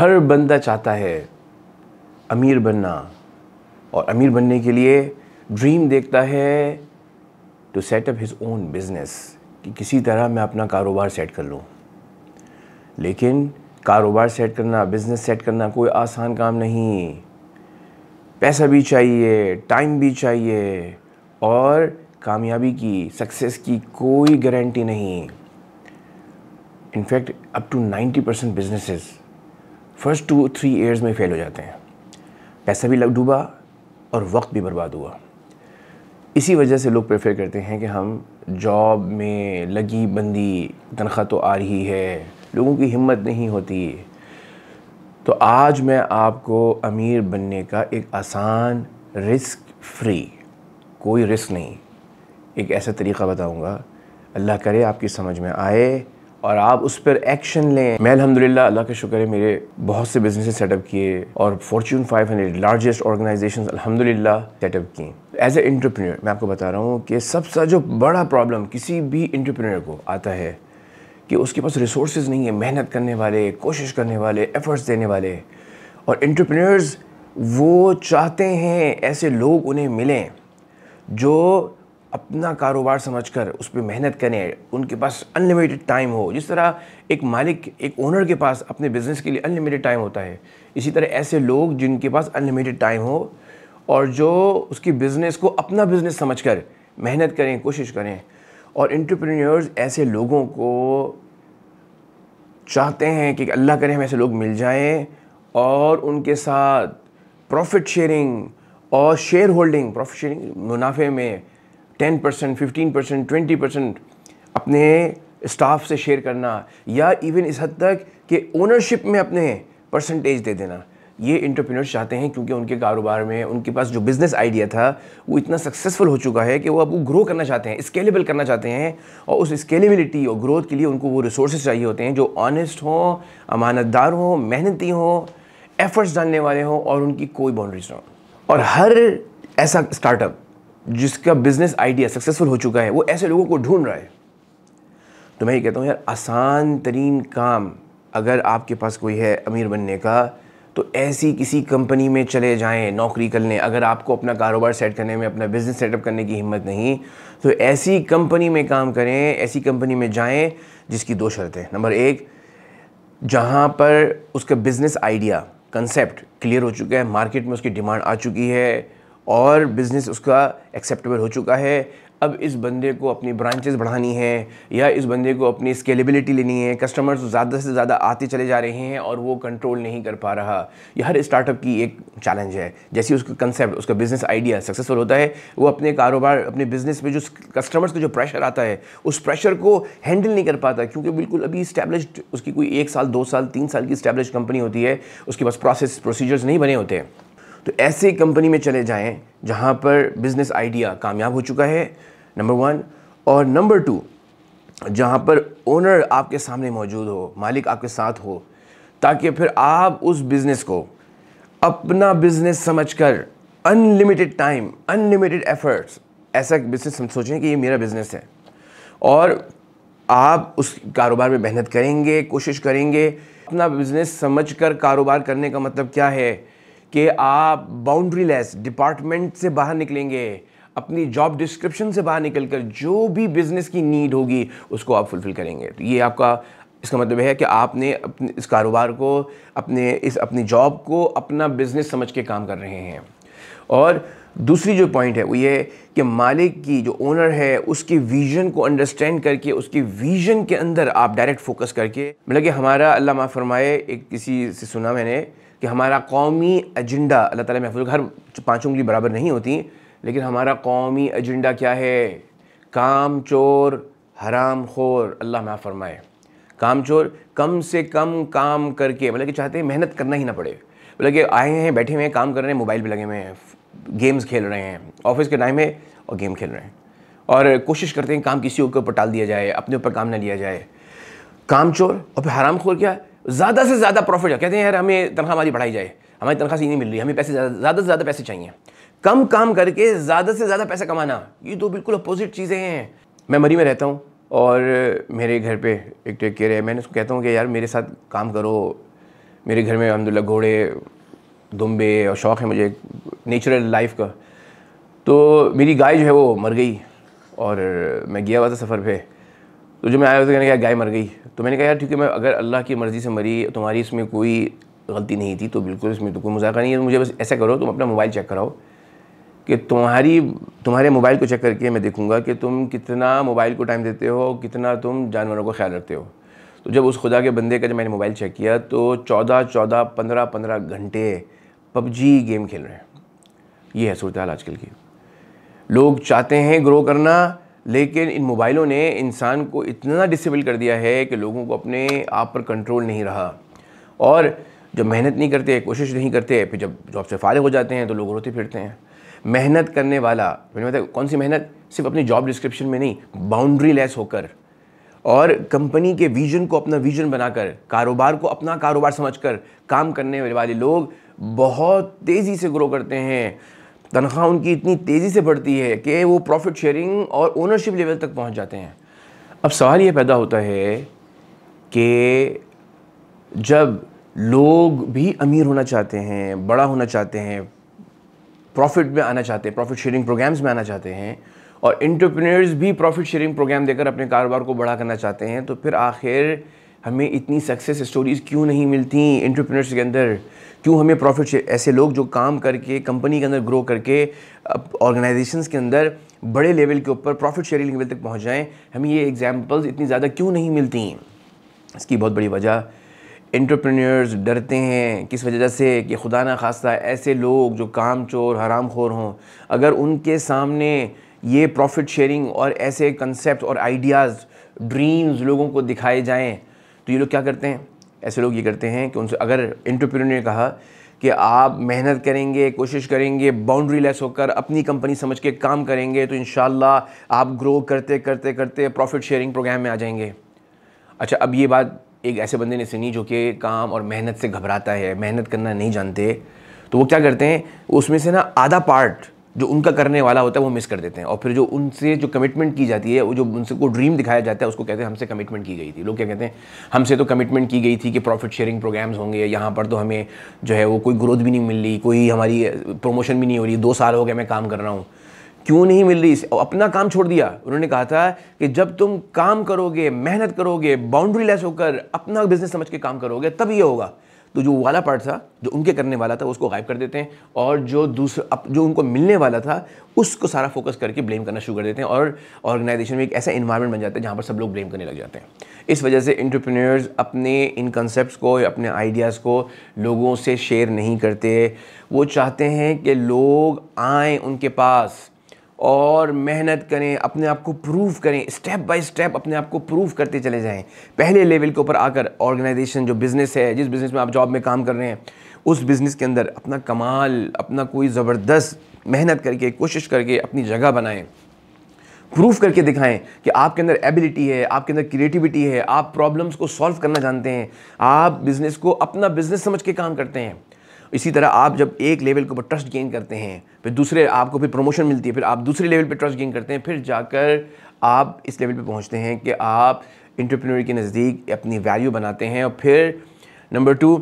हर बंदा चाहता है अमीर बनना और अमीर बनने के लिए ड्रीम देखता है to up his own business कि किसी तरह मैं अपना कारोबार सेट कर लूँ लेकिन कारोबार सेट करना बिज़नेस सेट करना कोई आसान काम नहीं पैसा भी चाहिए टाइम भी चाहिए और कामयाबी की सक्सेस की कोई गारंटी नहीं in fact up to 90 percent businesses first two three years में फेल हो जाते हैं पैसा भी लग डूबा और वक्त भी बर्बाद हुआ इसी वजह से लोग प्रेफर करते हैं कि हम जॉब में लगी बंदी तनख्वाह तो आ रही है लोगों की हिम्मत नहीं होती तो आज मैं आपको अमीर बनने का एक आसान रिस्क फ्री कोई रिस्क नहीं एक ऐसा तरीका बताऊंगा अल्लाह करे आपकी समझ में आए और आप उस पर एक्शन लें मैं अलहमदिल्ला अल्लाह का शुक्र है मेरे बहुत से बिजनेस सेटअप किए और फॉर्चून 500 लार्जेस्ट ऑर्गेनाइजेशन अलहमदिल्ला सेटअप किए एज ए इंटरप्रेन्योर मैं आपको बता रहा हूँ कि सबसे जो बड़ा प्रॉब्लम किसी भी इंटरप्रेन्योर को आता है कि उसके पास रिसोर्स नहीं है मेहनत करने वाले कोशिश करने वाले एफर्ट्स देने वाले और इंटरप्रेन्योर्स वो चाहते हैं ऐसे लोग उन्हें मिलें जो अपना कारोबार समझकर उस पर मेहनत करें उनके पास अनलिमिटेड टाइम हो जिस तरह एक मालिक एक ओनर के पास अपने बिज़नेस के लिए अनलिमिटेड टाइम होता है इसी तरह ऐसे लोग जिनके पास अनलिमिटेड टाइम हो और जो उसकी बिज़नेस को अपना बिज़नेस समझकर मेहनत करें कोशिश करें और इंटरप्रेन्योर्स ऐसे लोगों को चाहते हैं कि अल्लाह करे हम ऐसे लोग मिल जाएं और उनके साथ प्रॉफिट शेयरिंग और शेयर होल्डिंग प्रॉफिट शेयरिंग मुनाफे में ten percent fifteen percent twenty percent अपने स्टाफ से शेयर करना या इवन इस हद तक कि ओनरशिप में अपने परसेंटेज दे देना ये इंटरप्रीनर्स चाहते हैं क्योंकि उनके कारोबार में उनके पास जो बिज़नेस आइडिया था वो इतना सक्सेसफुल हो चुका है कि वो अब वो ग्रो करना चाहते हैं स्केलेबल करना चाहते हैं और उस स्केलेबिलिटी और ग्रोथ के लिए उनको वो रिसोर्स चाहिए होते हैं जो ऑनेस्ट हों अमानतदार हों मेहनती हों एफर्ट्स डालने वाले हों और उनकी कोई बाउंड्रीज ना हो और हर ऐसा स्टार्टअप जिसका बिजनेस आइडिया सक्सेसफुल हो चुका है वो ऐसे लोगों को ढूंढ रहा है तो मैं ये कहता हूँ यार आसान तरीन काम अगर आपके पास कोई है अमीर बनने का तो ऐसी किसी कंपनी में चले जाएं नौकरी कर लें अगर आपको अपना कारोबार सेट करने में अपना बिज़नेस सेटअप करने की हिम्मत नहीं तो ऐसी कंपनी में काम करें ऐसी कंपनी में जाएं जिसकी दो शर्तें नंबर एक जहाँ पर उसका बिज़नेस आइडिया कंसेप्ट क्लियर हो चुका है मार्केट में उसकी डिमांड आ चुकी है और बिज़नेस उसका एक्सेप्टेबल हो चुका है अब इस बंदे को अपनी ब्रांचेस बढ़ानी है या इस बंदे को अपनी स्केलेबिलिटी लेनी है कस्टमर्स ज़्यादा से ज़्यादा आते चले जा रहे हैं और वो कंट्रोल नहीं कर पा रहा यह हर स्टार्टअप की एक चैलेंज है जैसे उसका कंसेप्ट उसका बिज़नेस आइडिया सक्सेसफुल होता है वो अपने कारोबार अपने बिज़नेस में जो कस्टमर्स का जो प्रेशर आता है उस प्रेशर को हैंडल नहीं कर पाता क्योंकि बिल्कुल अभी इस्टेब्लिश्ड उसकी कोई एक साल दो साल तीन साल की इस्टेब्लिश कंपनी होती है उसके पास प्रोसेस प्रोसीजर्स नहीं बने होते हैं तो ऐसे कंपनी में चले जाएं जहाँ पर बिज़नेस आइडिया कामयाब हो चुका है नंबर वन और नंबर टू जहाँ पर ओनर आपके सामने मौजूद हो मालिक आपके साथ हो ताकि फिर आप उस बिज़नेस को अपना बिज़नेस समझकर अनलिमिटेड टाइम अनलिमिटेड एफर्ट्स ऐसा बिज़नेस हम सोचें कि ये मेरा बिज़नेस है और आप उस कारोबार में मेहनत करेंगे कोशिश करेंगे अपना बिज़नेस समझकर कारोबार करने का मतलब क्या है कि आप बाउंड्री लेस डिपार्टमेंट से बाहर निकलेंगे अपनी जॉब डिस्क्रिप्शन से बाहर निकल कर जो भी बिज़नेस की नीड होगी उसको आप फुलफ़िल करेंगे तो ये आपका इसका मतलब है कि आपने अपने इस कारोबार को अपने इस अपनी जॉब को अपना बिज़नेस समझ के काम कर रहे हैं और दूसरी जो पॉइंट है वो ये कि मालिक की जो ओनर है उसकी विजन को अंडरस्टैंड करके उसकी विजन के अंदर आप डायरेक्ट फोकस करके मतलब कि हमारा अल्लाह माफरमाए फरमाए एक किसी से सुना मैंने कि हमारा कौमी एजेंडा अल्लाह ताला महफूज हर पाँच उंगली बराबर नहीं होती लेकिन हमारा कौमी एजेंडा क्या है काम चोर हराम खोर अल्लाह माफ़ फरमाए काम चोर कम से कम काम करके मतलब कि चाहते हैं मेहनत करना ही ना पड़े मतलब कि आए हैं बैठे हुए हैं काम कर रहे हैं मोबाइल पर लगे हुए हैं गेम्स खेल रहे हैं ऑफिस के टाइम है और गेम खेल रहे हैं और कोशिश करते हैं काम किसी के ऊपर टाल दिया जाए अपने ऊपर काम ना लिया जाए काम चोर और फिर हराम खोर क्या है ज़्यादा से ज़्यादा प्रॉफिट कहते हैं यार हमें तनख्वाह हमारी बढ़ाई जाए हमारी तनख्वाह सही नहीं मिल रही हमें पैसे ज़्यादा से ज़्यादा पैसे चाहिए कम काम करके ज़्यादा से ज़्यादा पैसा कमाना ये तो बिल्कुल अपोजिट चीज़ें हैं मैं मरी में रहता हूँ और मेरे घर पे एक टेक केयर है मैंने उसको कहता हूँ कि यार मेरे साथ काम करो मेरे घर में अलहमदिल्ला घोड़े दुम्बे और शौक़ है मुझे नेचुरल लाइफ का तो मेरी गाय जो है वो मर गई और मैं गया हुआ था सफ़र पर तो जब मैं आया तो कहने कहा गाय मर गई तो मैंने कहा यार ठीक है मैं अगर अल्लाह की मर्ज़ी से मरी तुम्हारी इसमें कोई गलती नहीं थी तो बिल्कुल इसमें तो कोई मुजाहरा नहीं है तो मुझे बस ऐसा करो तुम अपना मोबाइल चेक कराओ कि तुम्हारी तुम्हारे मोबाइल को चेक करके मैं देखूँगा कि तुम कितना मोबाइल को टाइम देते हो कितना तुम जानवरों का ख्याल रखते हो तो जब उस खुदा के बंदे का जब मैंने मोबाइल चेक किया तो चौदह चौदह पंद्रह पंद्रह घंटे पबजी गेम खेल रहे हैं ये है सूरत हाल आजकल की लोग चाहते हैं ग्रो करना लेकिन इन मोबाइलों ने इंसान को इतना डिसेबल कर दिया है कि लोगों को अपने आप पर कंट्रोल नहीं रहा और जब मेहनत नहीं करते कोशिश नहीं करते फिर जब जॉब से फारिग हो जाते हैं तो लोग रोते फिरते हैं मेहनत करने वाला मैंने बताया कौन सी मेहनत सिर्फ अपनी जॉब डिस्क्रिप्शन में नहीं बाउंड्री लेस होकर और कंपनी के विजन को अपना विजन बनाकर कारोबार को अपना कारोबार समझकर काम करने वाले लोग बहुत तेज़ी से ग्रो करते हैं तनख्वाह उनकी इतनी तेज़ी से बढ़ती है कि वो प्रॉफिट शेयरिंग और ओनरशिप लेवल तक पहुंच जाते हैं अब सवाल ये पैदा होता है कि जब लोग भी अमीर होना चाहते हैं बड़ा होना चाहते हैं प्रॉफिट में आना चाहते हैं प्रॉफिट शेयरिंग प्रोग्राम्स में आना चाहते हैं और इंटरप्रेन्योर्स भी प्रॉफिट शेयरिंग प्रोग्राम देकर अपने कारोबार को बड़ा करना चाहते हैं तो फिर आखिर हमें इतनी सक्सेस स्टोरीज़ क्यों नहीं मिलती इंटरप्रेन्योर्स के अंदर क्यों हमें प्रॉफिट शेयर ऐसे लोग जो काम करके कंपनी के अंदर ग्रो करके ऑर्गेनाइजेशंस के अंदर बड़े लेवल के ऊपर प्रॉफिट शेयरिंग लेवल तक पहुँच जाएँ हमें ये एग्जाम्पल्स इतनी ज़्यादा क्यों नहीं मिलती हैं इसकी बहुत बड़ी वजह एंटरप्रेन्योर्स डरते हैं किस वजह से कि खुदा ना खास्ता ऐसे लोग जो काम चोर हराम खोर हों अगर उनके सामने ये प्रॉफिट शेयरिंग और ऐसे कंसेप्ट और आइडियाज़ ड्रीम्स लोगों को दिखाए जाएं तो ये लोग क्या करते हैं ऐसे लोग ये करते हैं कि उनसे अगर इंटरप्रेन्योर ने कहा कि आप मेहनत करेंगे कोशिश करेंगे बाउंड्री लेस होकर अपनी कंपनी समझ के काम करेंगे तो इन आप ग्रो करते करते करते प्रॉफिट शेयरिंग प्रोग्राम में आ जाएंगे अच्छा अब ये बात एक ऐसे बंदे ने सुनी जो कि काम और मेहनत से घबराता है मेहनत करना नहीं जानते तो वो क्या करते हैं उसमें से ना आधा पार्ट जो उनका करने वाला होता है वो मिस कर देते हैं और फिर जो उनसे जो कमिटमेंट की जाती है वो जो उनसे को ड्रीम दिखाया जाता है उसको कहते हैं हमसे कमिटमेंट की गई थी लोग क्या कहते हैं हमसे तो कमिटमेंट की गई थी कि प्रॉफिट शेयरिंग प्रोग्राम्स होंगे यहाँ पर तो हमें जो है वो कोई ग्रोथ भी नहीं मिल रही कोई हमारी प्रमोशन भी नहीं हो रही दो साल हो गए मैं काम कर रहा हूँ क्यों नहीं मिल रही अपना काम छोड़ दिया उन्होंने कहा था कि जब तुम काम करोगे मेहनत करोगे बाउंड्री लेस होकर अपना बिजनेस समझ के काम करोगे तब ये होगा तो जो वाला पार्ट था जो उनके करने वाला था उसको गायब कर देते हैं और जो दूसरा जो उनको मिलने वाला था उसको सारा फोकस करके ब्लेम करना शुरू कर देते हैं और ऑर्गेनाइजेशन में एक ऐसा इन्वायरमेंट बन जाता है जहाँ पर सब लोग ब्लेम करने लग जाते हैं इस वजह से इंटरप्रेन्योर्स अपने इन कंसेप्ट को अपने आइडियाज़ को लोगों से शेयर नहीं करते वो चाहते हैं कि लोग आएँ उनके पास और मेहनत करें अपने आप को प्रूव करें स्टेप बाय स्टेप अपने आप को प्रूव करते चले जाएं पहले लेवल के ऊपर आकर ऑर्गेनाइजेशन जो बिज़नेस है जिस बिज़नेस में आप जॉब में काम कर रहे हैं उस बिज़नेस के अंदर अपना कमाल अपना कोई ज़बरदस्त मेहनत करके कोशिश करके अपनी जगह बनाएं प्रूव करके दिखाएं कि आपके अंदर एबिलिटी है आपके अंदर क्रिएटिविटी है आप प्रॉब्लम्स को सॉल्व करना जानते हैं आप बिज़नेस को अपना बिज़नेस समझ के काम करते हैं इसी तरह आप जब एक लेवल के ऊपर ट्रस्ट गेन करते हैं फिर दूसरे आपको फिर प्रमोशन मिलती है फिर आप दूसरे लेवल पर ट्रस्ट गेन करते हैं फिर जाकर आप इस लेवल पर पहुँचते हैं कि आप इंटरप्रीनर के नज़दीक अपनी वैल्यू बनाते हैं और फिर नंबर टू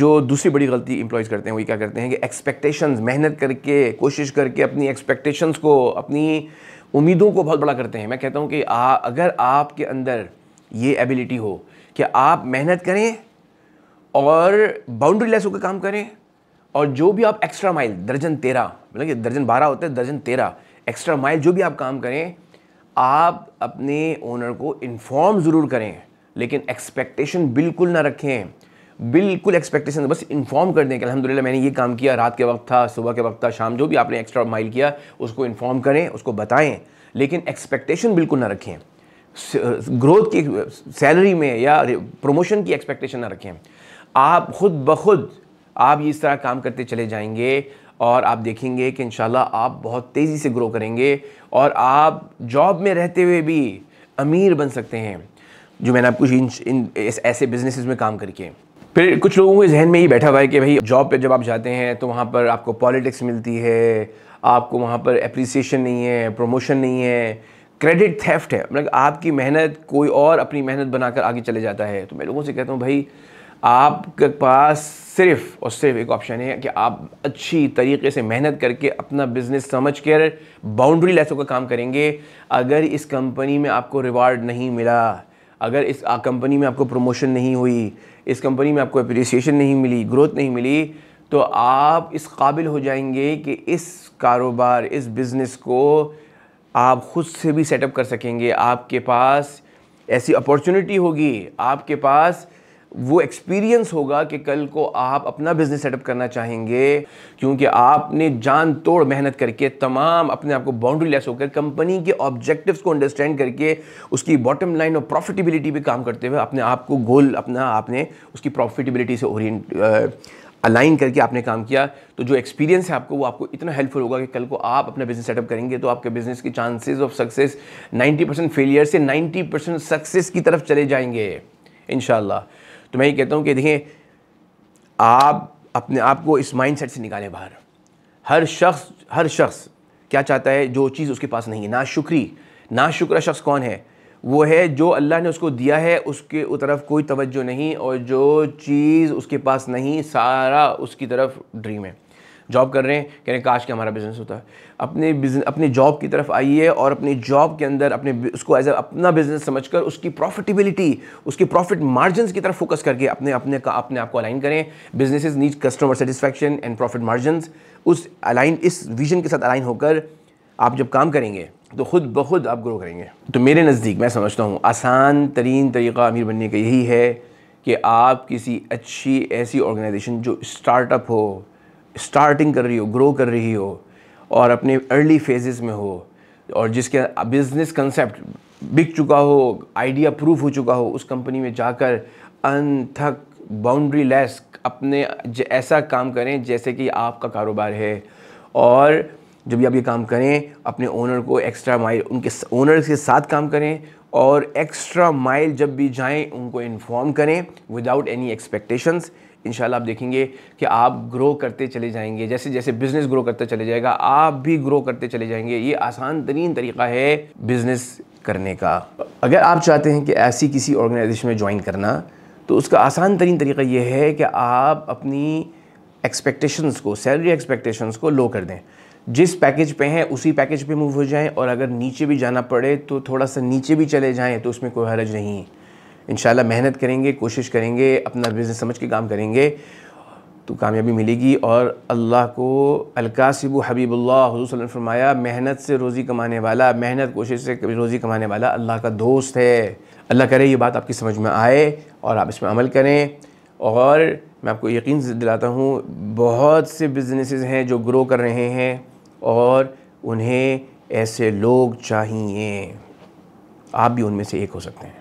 जो दूसरी बड़ी गलती एम्प्लॉयज़ करते हैं वो क्या करते हैं कि एक्सपेक्टेशंस मेहनत करके कोशिश करके अपनी एक्सपेक्टेशंस को अपनी उम्मीदों को बहुत बड़ा करते हैं मैं कहता हूँ कि आ, अगर आपके अंदर ये एबिलिटी हो कि आप मेहनत करें और बाउंड्री लेस होकर काम करें और जो भी आप एक्स्ट्रा माइल दर्जन तेरह मतलब कि दर्जन बारह होते हैं दर्जन तेरह एक्स्ट्रा माइल जो भी आप काम करें आप अपने ओनर को इन्फॉर्म ज़रूर करें लेकिन एक्सपेक्टेशन बिल्कुल ना रखें बिल्कुल एक्सपेक्टेशन बस इन्फॉर्म कर दें कि अलहमदिल्ला मैंने ये काम किया रात के वक्त था सुबह के वक्त था शाम जो भी आपने एक्स्ट्रा माइल किया उसको इन्फॉर्म करें उसको बताएं लेकिन एक्सपेक्टेशन बिल्कुल ना रखें ग्रोथ की सैलरी में या प्रमोशन की एक्सपेक्टेशन ना रखें आप खुद ब खुद आप इस तरह काम करते चले जाएंगे और आप देखेंगे कि इन आप बहुत तेज़ी से ग्रो करेंगे और आप जॉब में रहते हुए भी अमीर बन सकते हैं जो मैंने आपको इन, इन ऐसे बिजनेस में काम करके फिर कुछ लोगों के जहन में ये बैठा हुआ है कि भाई जॉब पे जब आप जाते हैं तो वहाँ पर आपको पॉलिटिक्स मिलती है आपको वहाँ पर अप्रिसिएशन नहीं है प्रमोशन नहीं है क्रेडिट थेफ्ट है मतलब आपकी मेहनत कोई और अपनी मेहनत बनाकर आगे चले जाता है तो मैं लोगों से कहता हूँ भाई आपके पास सिर्फ और सिर्फ एक ऑप्शन है कि आप अच्छी तरीके से मेहनत करके अपना बिज़नेस समझ कर बाउंड्री लेस होकर काम करेंगे अगर इस कंपनी में आपको रिवार्ड नहीं मिला अगर इस कंपनी में आपको प्रमोशन नहीं हुई इस कंपनी में आपको अप्रिसिएशन नहीं मिली ग्रोथ नहीं मिली तो आप इस काबिल हो जाएंगे कि इस कारोबार इस बिज़नेस को आप ख़ुद से भी सेटअप कर सकेंगे आपके पास ऐसी अपॉर्चुनिटी होगी आपके पास वो एक्सपीरियंस होगा कि कल को आप अपना बिज़नेस सेटअप करना चाहेंगे क्योंकि आपने जान तोड़ मेहनत करके तमाम अपने आप को बाउंड्री लेस होकर कंपनी के ऑब्जेक्टिव्स को अंडरस्टैंड करके उसकी बॉटम लाइन और प्रॉफिटेबिलिटी पे काम करते हुए अपने आप को गोल अपना आपने उसकी प्रॉफिटेबिलिटी से ओरिएंट अलाइन करके आपने काम किया तो जो एक्सपीरियंस है आपको वो आपको इतना हेल्पफुल होगा कि कल को आप अपना बिजनेस सेटअप करेंगे तो आपके बिजनेस के chances of success 90 percent failure से 90 परसेंट सक्सेस की तरफ चले जाएंगे इन तो मैं ये कहता हूँ कि देखिए आप अपने आप को इस माइंड सेट से निकालें बाहर हर शख्स हर शख्स क्या चाहता है जो चीज़ उसके पास नहीं है ना शुक्री ना शुक्र शख्स कौन है वो है जो अल्लाह ने उसको दिया है उसके उस तरफ कोई तवज्जो नहीं और जो चीज़ उसके पास नहीं सारा उसकी तरफ ड्रीम है जॉब कर रहे हैं कह रहे हैं काश के हमारा बिज़नेस होता अपने बिजनेस अपने जॉब की तरफ आइए और अपनी जॉब के अंदर अपने उसको एज अपना बिज़नेस समझकर उसकी प्रॉफिटेबिलिटी उसकी प्रॉफिट मार्जिन की तरफ फोकस करके अपने अपने का अपने आप को अलाइन करें business need customer satisfaction and profit margin उस अलाइन इस विजन के साथ अलाइन होकर आप जब काम करेंगे तो ख़ुद ब खुद आप ग्रो करेंगे तो मेरे नज़दीक मैं समझता हूँ आसान तरीन तरीका अमीर बनने का यही है कि आप किसी अच्छी ऐसी ऑर्गेनाइजेशन जो स्टार्टअप हो स्टार्टिंग कर रही हो ग्रो कर रही हो और अपने अर्ली फेजेस में हो और जिसके बिजनेस कंसेप्ट बिक चुका हो आइडिया प्रूफ हो चुका हो उस कंपनी में जाकर अनथक बाउंड्री लेस अपने ऐसा काम करें जैसे कि आपका कारोबार है और जब भी आप ये काम करें अपने ओनर को एक्स्ट्रा माइल उनके ओनर के साथ काम करें और एक्स्ट्रा माइल जब भी जाएं उनको इन्फॉर्म करें विदाउट एनी एक्सपेक्टेशंस इन आप देखेंगे कि आप ग्रो करते चले जाएंगे जैसे जैसे बिज़नेस ग्रो करता चले जाएगा आप भी ग्रो करते चले जाएंगे ये आसान तरीन तरीका है बिज़नेस करने का अगर आप चाहते हैं कि ऐसी किसी ऑर्गेनाइजेशन में ज्वाइन करना तो उसका आसान तरीन तरीका ये है कि आप अपनी एक्सपेक्टेशंस को सैलरी एक्सपेक्टेशंस को लो कर दें जिस पैकेज पे हैं उसी पैकेज पे मूव हो जाएं और अगर नीचे भी जाना पड़े तो थोड़ा सा नीचे भी चले जाएं तो उसमें कोई हरज नहीं है इन मेहनत करेंगे कोशिश करेंगे अपना बिज़नेस समझ के काम करेंगे तो कामयाबी मिलेगी और अल्लाह को अलकासिब हबीबुल्ला फरमाया मेहनत से रोज़ी कमाने वाला मेहनत कोशिश से रोज़ी कमाने वाला अल्लाह का दोस्त है अल्लाह करे ये बात आपकी समझ में आए और आप इसमें अमल करें और मैं आपको यकीन दिलाता हूँ बहुत से बिजनेसेस हैं जो ग्रो कर रहे हैं और उन्हें ऐसे लोग चाहिए आप भी उनमें से एक हो सकते हैं